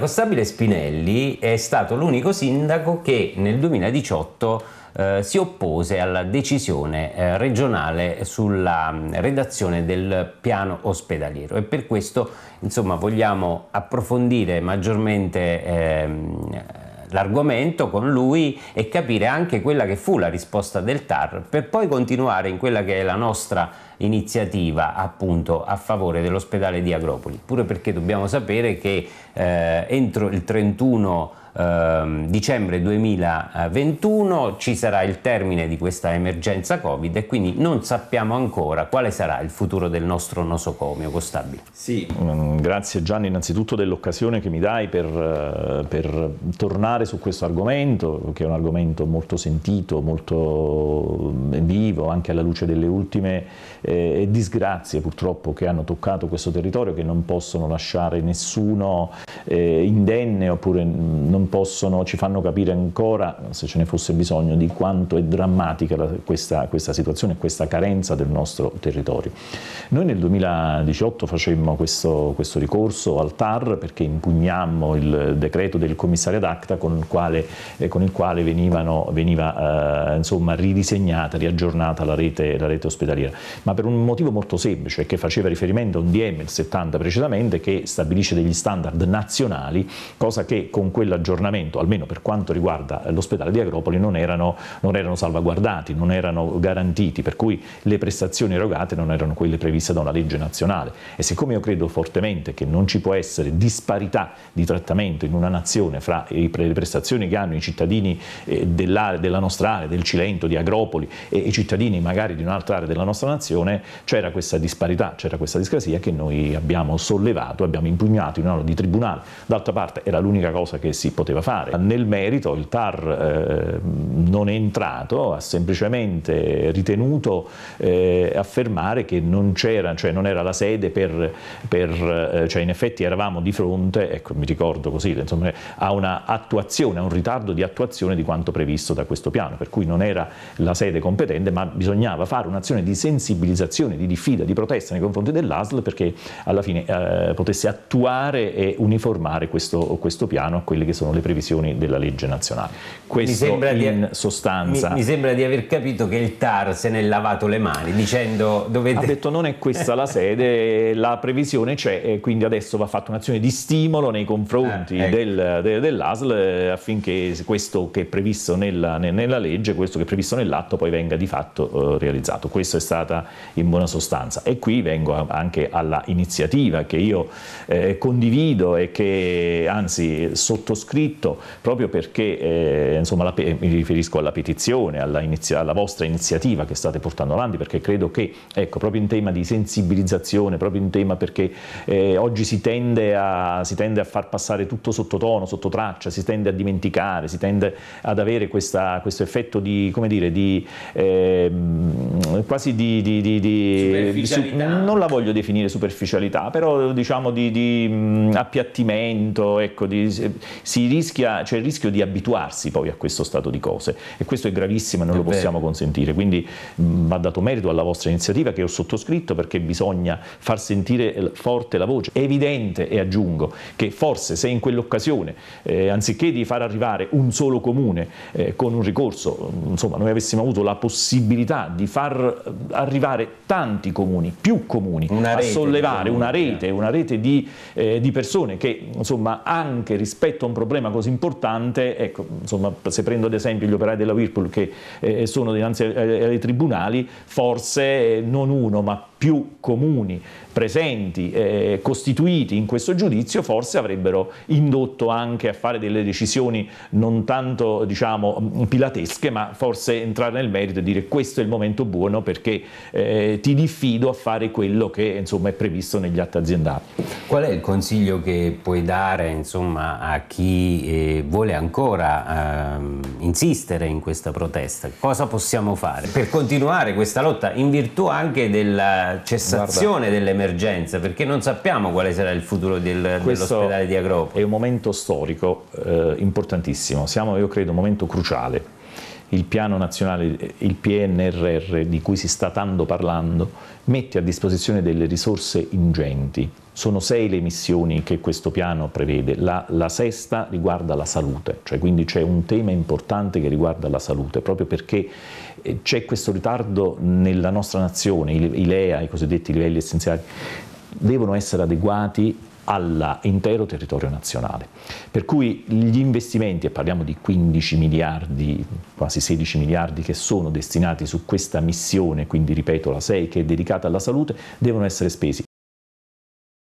Costabile Spinelli è stato l'unico sindaco che nel 2018 eh, si oppose alla decisione eh, regionale sulla mm, redazione del piano ospedaliero e per questo insomma, vogliamo approfondire maggiormente ehm, l'argomento con lui e capire anche quella che fu la risposta del TAR per poi continuare in quella che è la nostra iniziativa appunto a favore dell'ospedale di Agropoli, pure perché dobbiamo sapere che eh, entro il 31 eh, dicembre 2021 ci sarà il termine di questa emergenza Covid e quindi non sappiamo ancora quale sarà il futuro del nostro nosocomio Costabile. Sì, mm, grazie Gianni innanzitutto dell'occasione che mi dai per, eh, per, tornare su questo argomento, che è un argomento molto sentito, molto eh, vivo, anche alla luce delle ultime eh, e disgrazie purtroppo che hanno toccato questo territorio che non possono lasciare nessuno eh, indenne oppure non possono, ci fanno capire ancora, se ce ne fosse bisogno, di quanto è drammatica questa, questa situazione questa carenza del nostro territorio. Noi nel 2018 facemmo questo, questo ricorso al TAR perché impugnammo il decreto del commissario ad acta con il quale, eh, con il quale venivano, veniva eh, insomma, ridisegnata, riaggiornata la rete, la rete ospedaliera. Ma ma per un motivo molto semplice che faceva riferimento a un DM del 70 precisamente che stabilisce degli standard nazionali, cosa che con quell'aggiornamento, almeno per quanto riguarda l'ospedale di Agropoli, non erano, non erano salvaguardati, non erano garantiti, per cui le prestazioni erogate non erano quelle previste da una legge nazionale. E siccome io credo fortemente che non ci può essere disparità di trattamento in una nazione fra le prestazioni che hanno i cittadini eh, della nostra area, del Cilento, di Agropoli e i cittadini magari di un'altra area della nostra nazione, Cassazione c'era questa disparità, c'era questa discrasia che noi abbiamo sollevato, abbiamo impugnato in un'aula di tribunale. D'altra parte era l'unica cosa che si poteva fare. Nel merito il TAR eh, non è entrato, ha semplicemente ritenuto eh, affermare che non c'era, cioè non era la sede per, per eh, cioè in effetti eravamo di fronte, ecco mi ricordo così, insomma, a una attuazione, a un ritardo di attuazione di quanto previsto da questo piano, per cui non era la sede competente ma bisognava fare un'azione di sensibilizzazione mobilizzazione, di diffida, di protesta nei confronti dell'ASL perché alla fine eh, potesse attuare e uniformare questo, questo, piano a quelle che sono le previsioni della legge nazionale. Questo in di, sostanza. Mi, mi, sembra di aver capito che il TAR se ne è lavato le mani dicendo dovete... Ha detto non è questa la sede, la previsione c'è e quindi adesso va fatta un'azione di stimolo nei confronti ah, ecco. del, de, dell'ASL eh, affinché questo che è previsto nella, nella legge, questo che è previsto nell'atto poi venga di fatto eh, realizzato. Questa è stata in buona sostanza. E qui vengo anche alla iniziativa che io eh, condivido e che anzi sottoscritto proprio perché eh, insomma, la, mi riferisco alla petizione, alla, inizia, alla, vostra iniziativa che state portando avanti perché credo che ecco, proprio in tema di sensibilizzazione, proprio in tema perché eh, oggi si tende, a, si tende, a, far passare tutto sotto tono, sotto traccia, si tende a dimenticare, si tende ad avere questa, questo effetto di, come dire, di, ehm, quasi di, di, di di, di, di su, non la voglio definire superficialità, però diciamo di, di appiattimento, ecco, si rischia, c'è cioè il rischio di abituarsi poi a questo stato di cose e questo è gravissimo e non è lo vero. possiamo consentire, quindi mh, va dato merito alla vostra iniziativa che ho sottoscritto perché bisogna far sentire eh, forte la voce, è evidente e aggiungo che forse se in quell'occasione eh, anziché di far arrivare un solo comune eh, con un ricorso, insomma noi avessimo avuto la possibilità di far eh, arrivare aiutare tanti comuni, più comuni, una a rete, sollevare diciamo, una rete, una rete di, eh, di, persone che insomma anche rispetto a un problema così importante, ecco, insomma, se prendo ad esempio gli operai della Whirlpool che eh, sono dinanzi ai, eh, ai tribunali, forse non uno ma più più comuni presenti, eh, costituiti in questo giudizio, forse avrebbero indotto anche a fare delle decisioni non tanto diciamo, pilatesche, ma forse entrare nel merito e dire questo è il momento buono perché eh, ti diffido a fare quello che insomma, è previsto negli atti aziendali. Qual è il consiglio che puoi dare insomma, a chi eh, vuole ancora ehm, insistere in questa protesta? Cosa possiamo fare per continuare questa lotta in virtù anche della della cessazione dell'emergenza, perché non sappiamo quale sarà il futuro del, dell'ospedale di Agropoli. È un momento storico eh, importantissimo, siamo io credo a un momento cruciale il piano nazionale, il PNRR di cui si sta tanto parlando, mette a disposizione delle risorse ingenti. Sono sei le missioni che questo piano prevede, la, la sesta riguarda la salute, cioè quindi c'è un tema importante che riguarda la salute, proprio perché eh, c'è questo ritardo nella nostra nazione, i LEA, i cosiddetti livelli essenziali, devono essere adeguati all'intero territorio nazionale. Per cui gli investimenti, e parliamo di 15 miliardi, quasi 16 miliardi che sono destinati su questa missione, quindi ripeto la 6 che è dedicata alla salute, devono essere spesi